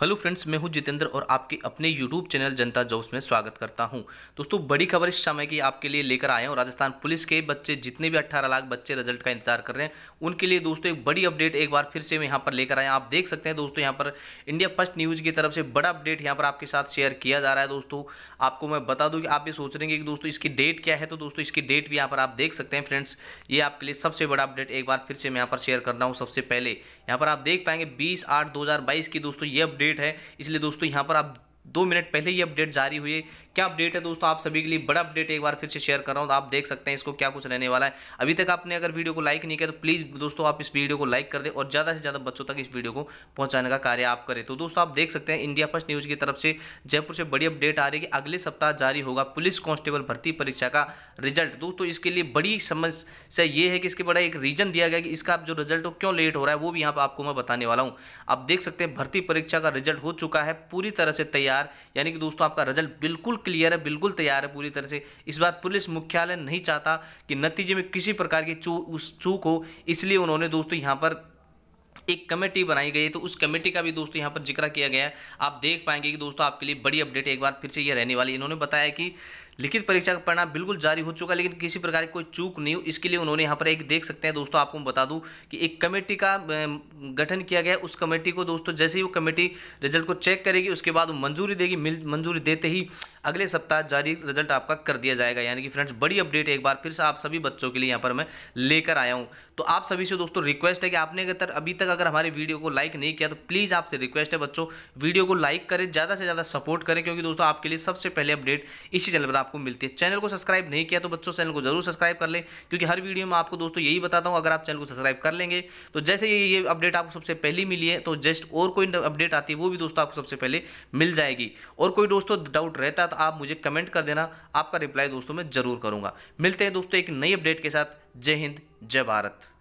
hello friends मैं हूं जितेंद्र और आपके अपने यूट्यूब चैनल जनता जॉब्स में स्वागत करता हूं दोस्तों बड़ी खबर इस समय की आपके लिए लेकर आए हैं राजस्थान पुलिस के बच्चे जितने भी 18 लाख बच्चे रिजल्ट का इंतजार कर रहे हैं उनके लिए दोस्तों एक बड़ी अपडेट एक बार फिर से मैं यहाँ पर लेकर आए आप देख सकते हैं दोस्तों यहाँ पर इंडिया फर्स्ट न्यूज़ की तरफ से बड़ा अपडेट यहाँ पर आपके साथ शेयर किया जा रहा है दोस्तों आपको मैं बता दूँ कि आप ये सोच रहे हैं कि दोस्तों इसकी डेट क्या है तो दोस्तों इसकी डेट भी यहाँ पर आप देख सकते हैं फ्रेंड्स ये आपके लिए सबसे बड़ा अपडेट एक बार फिर से मैं यहाँ पर शेयर कर रहा हूँ सबसे पहले यहाँ पर आप देख पाएंगे बीस आठ दो की दोस्तों ये अपडेट अपडेट है इसलिए दोस्तों यहाँ पर आप दो मिनट पहले ही अपडेट जारी हुई है क्या अपडेट है दोस्तों आप सभी के लिए बड़ा अपडेट एक बार फिर से शेयर कर रहा हूँ तो आप देख सकते हैं इसको क्या कुछ रहने वाला है अभी तक आपने अगर वीडियो को लाइक नहीं किया तो प्लीज़ दोस्तों आप इस वीडियो को लाइक कर दे और ज़्यादा से ज़्यादा बच्चों तक इस वीडियो को पहुँचाने का कार्य आप करें तो दोस्तों आप देख सकते हैं इंडिया फर्स्ट न्यूज़ की तरफ से जयपुर से बड़ी अपडेट आ रही है कि अगले सप्ताह जारी होगा पुलिस कांस्टेबल भर्ती परीक्षा का रिजल्ट दोस्तों इसके लिए बड़ी समस्या ये है कि इसके बड़ा एक रीज़न दिया गया कि इसका जो रिजल्ट क्यों लेट हो रहा है वो भी यहाँ पर आपको मैं बताने वाला हूँ आप देख सकते हैं भर्ती परीक्षा का रिजल्ट हो चुका है पूरी तरह से तैयार तैयार यानी कि दोस्तों आपका रिजल्ट बिल्कुल क्लियर है बिल्कुल तैयार है पूरी तरह से इस बार पुलिस मुख्यालय नहीं चाहता कि नतीजे में किसी प्रकार की चू उस चूक हो इसलिए उन्होंने दोस्तों यहाँ पर एक कमेटी बनाई गई है तो उस कमेटी का भी दोस्तों यहाँ पर जिक्र किया गया है आप देख पाएंगे कि दोस्तों आपके लिए बड़ी अपडेट एक बार फिर से ये रहने वाली इन्होंने बताया कि लिखित परीक्षा का परिणाम बिल्कुल जारी हो चुका है लेकिन किसी प्रकार की कोई चूक नहीं हुई इसके लिए उन्होंने यहाँ पर एक देख सकते हैं दोस्तों आपको बता दूँ कि एक कमेटी का गठन किया गया उस कमेटी को दोस्तों जैसे ही वो कमेटी रिजल्ट को चेक करेगी उसके बाद मंजूरी देगी मंजूरी देते ही अगले सप्ताह जारी रिजल्ट आपका कर दिया जाएगा यानी कि फ्रेंड्स बड़ी अपडेट एक बार फिर से आप सभी बच्चों के लिए यहाँ पर मैं लेकर आया हूँ तो आप सभी से दोस्तों रिक्वेस्ट है कि आपने अगर अभी तक अगर हमारे वीडियो को लाइक नहीं किया तो प्लीज़ आपसे रिक्वेस्ट है बच्चों वीडियो को लाइक करें ज़्यादा से ज़्यादा सपोर्ट करें क्योंकि दोस्तों आपके लिए सबसे पहले अपडेट इसी चैनल पर आप आपको मिलती है चैनल को सब्सक्राइब नहीं किया तो बच्चों चैनल को जरूर सब्सक्राइब कर लें क्योंकि हर वीडियो में आपको दोस्तों यही बताता हूँ अगर आप चैनल को सब्सक्राइब कर लेंगे तो जैसे ये ये अपडेट आपको सबसे पहली मिली है तो जस्ट और कोई अपडेट आती है वो भी दोस्तों आपको सबसे पहले मिल जाएगी और कोई दोस्तों डाउट रहता है तो आप मुझे कमेंट कर देना आपका रिप्लाई दोस्तों मैं जरूर करूँगा मिलते हैं दोस्तों एक नई अपडेट के साथ जय हिंद जय भारत